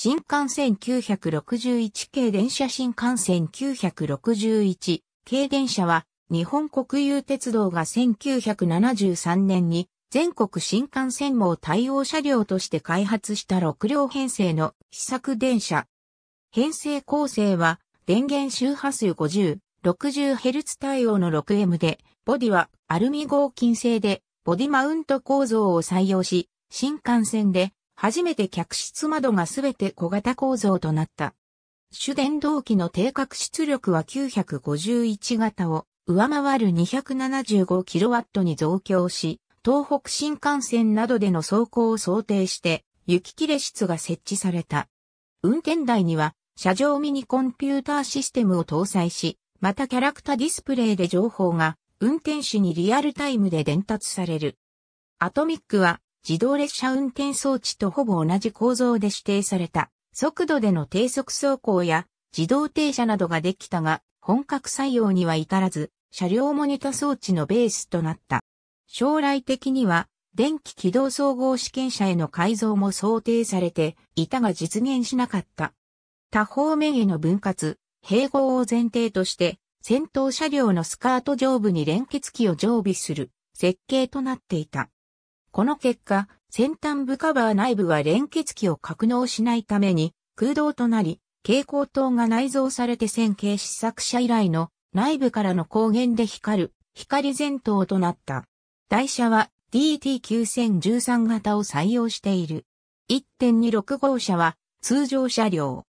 新幹線961系電車新幹線961系電車は日本国有鉄道が1973年に全国新幹線網対応車両として開発した6両編成の試作電車。編成構成は電源周波数50、60Hz 対応の 6M で、ボディはアルミ合金製でボディマウント構造を採用し、新幹線で初めて客室窓がすべて小型構造となった。主電動機の定格出力は951型を上回る 275kW に増強し、東北新幹線などでの走行を想定して雪切れ室が設置された。運転台には車上ミニコンピューターシステムを搭載し、またキャラクターディスプレイで情報が運転手にリアルタイムで伝達される。アトミックは自動列車運転装置とほぼ同じ構造で指定された、速度での低速走行や自動停車などができたが、本格採用には至らず、車両モニタ装置のベースとなった。将来的には、電気軌道総合試験車への改造も想定されていたが実現しなかった。多方面への分割、併合を前提として、先頭車両のスカート上部に連結機を常備する設計となっていた。この結果、先端部カバー内部は連結器を格納しないために空洞となり、蛍光灯が内蔵されて線形試作車以来の内部からの光源で光る光前灯となった。台車は DT9013 型を採用している。1.26号車は通常車両。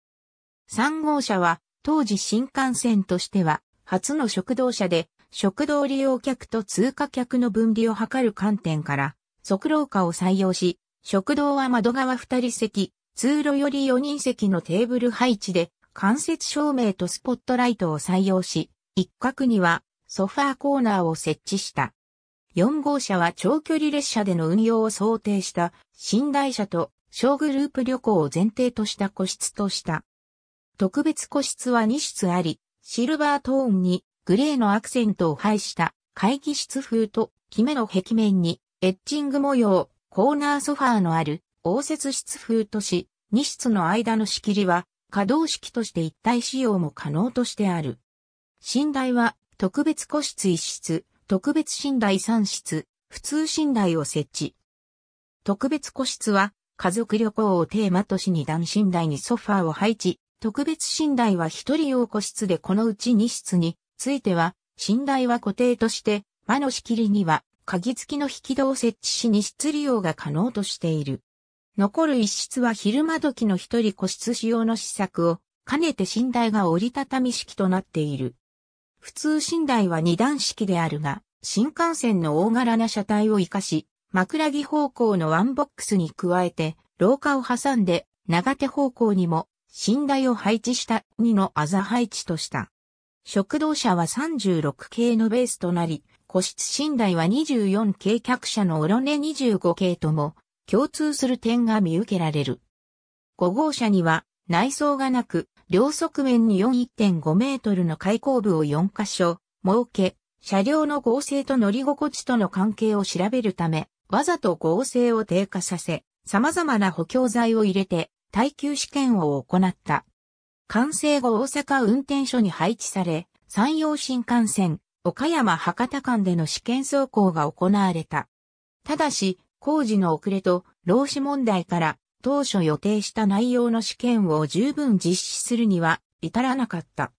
3号車は当時新幹線としては初の食堂車で食堂利用客と通過客の分離を図る観点から速廊下を採用し、食堂は窓側2人席、通路より4人席のテーブル配置で、間接照明とスポットライトを採用し、一角にはソファーコーナーを設置した。4号車は長距離列車での運用を想定した寝台車と小グループ旅行を前提とした個室とした。特別個室は2室あり、シルバートーンにグレーのアクセントを配した会議室風とキメの壁面にエッチング模様、コーナーソファーのある、応接室風とし、2室の間の仕切りは、可動式として一体使用も可能としてある。寝台は、特別個室1室、特別寝台3室、普通寝台を設置。特別個室は、家族旅行をテーマとし2段寝台にソファーを配置、特別寝台は1人用個室でこのうち2室については、寝台は固定として、間の仕切りには鍵付きの引き戸を設置し荷室利用が可能としている。残る一室は昼間時の一人個室使用の施策を兼ねて寝台が折りたたみ式となっている。普通寝台は二段式であるが、新幹線の大柄な車体を活かし、枕木方向のワンボックスに加えて、廊下を挟んで、長手方向にも、寝台を配置した2のあざ配置とした。食堂車は36系のベースとなり、個室寝台は24系客車のオロネ25系とも共通する点が見受けられる。5号車には内装がなく、両側面に41.5メートルの開口部を4箇所設け、車両の合成と乗り心地との関係を調べるため、わざと合成を低下させ、様々な補強材を入れて耐久試験を行った。完成後大阪運転所に配置され、山陽新幹線、岡山博多間での試験走行が行われた。ただし、工事の遅れと労使問題から当初予定した内容の試験を十分実施するには至らなかった。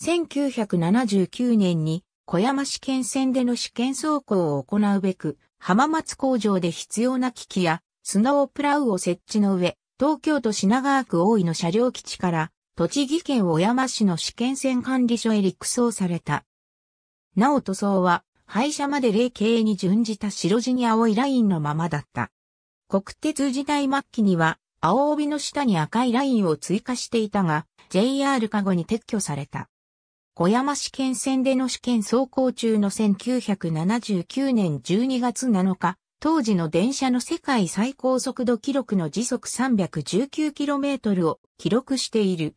1979年に小山試験線での試験走行を行うべく、浜松工場で必要な機器やスノープラウを設置の上、東京都品川区大井の車両基地から、栃木県小山市の試験線管理所へ陸送された。なお塗装は、廃車まで霊形に準じた白地に青いラインのままだった。国鉄時代末期には、青帯の下に赤いラインを追加していたが、JR 加護に撤去された。小山市県線での試験走行中の1979年12月7日、当時の電車の世界最高速度記録の時速 319km を記録している。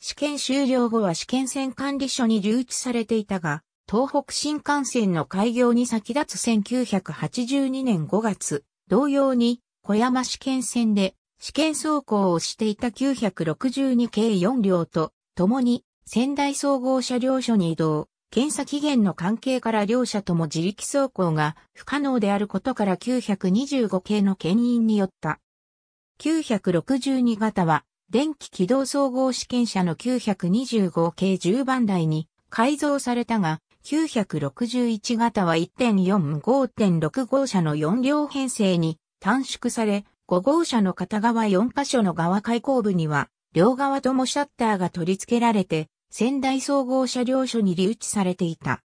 試験終了後は試験線管理所に留置されていたが、東北新幹線の開業に先立つ1982年5月、同様に小山試験線で試験走行をしていた962系4両と、共に仙台総合車両所に移動、検査期限の関係から両者とも自力走行が不可能であることから925系の牽引によった。962型は、電気軌道総合試験車の925系10番台に改造されたが、961型は1.4、5.6号車の4両編成に短縮され、5号車の片側4箇所の側開口部には、両側ともシャッターが取り付けられて、仙台総合車両所に留置されていた。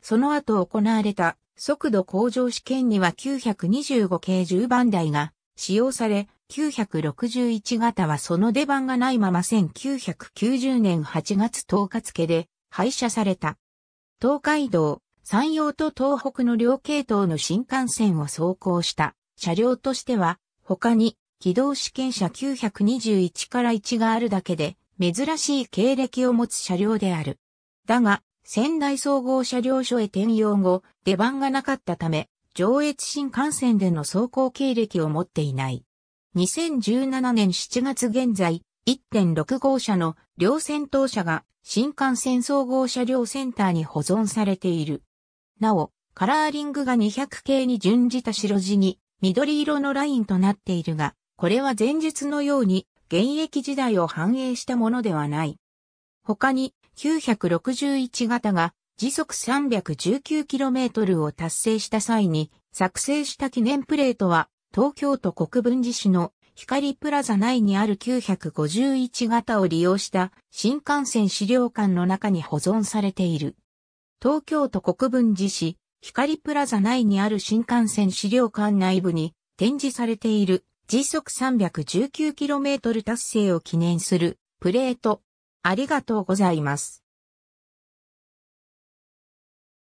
その後行われた速度向上試験には925系10番台が使用され、961型はその出番がないまま1990年8月10日付で廃車された。東海道、山陽と東北の両系統の新幹線を走行した車両としては、他に機動試験車921から1があるだけで、珍しい経歴を持つ車両である。だが、仙台総合車両所へ転用後、出番がなかったため、上越新幹線での走行経歴を持っていない。2017年7月現在、1.6号車の両先頭車が新幹線総合車両センターに保存されている。なお、カラーリングが200系に準じた白地に緑色のラインとなっているが、これは前述のように現役時代を反映したものではない。他に961型が時速 319km を達成した際に作成した記念プレートは東京都国分寺市の光プラザ内にある951型を利用した新幹線資料館の中に保存されている。東京都国分寺市、光プラザ内にある新幹線資料館内部に展示されている時速 319km 達成を記念するプレート。ありがとうございます。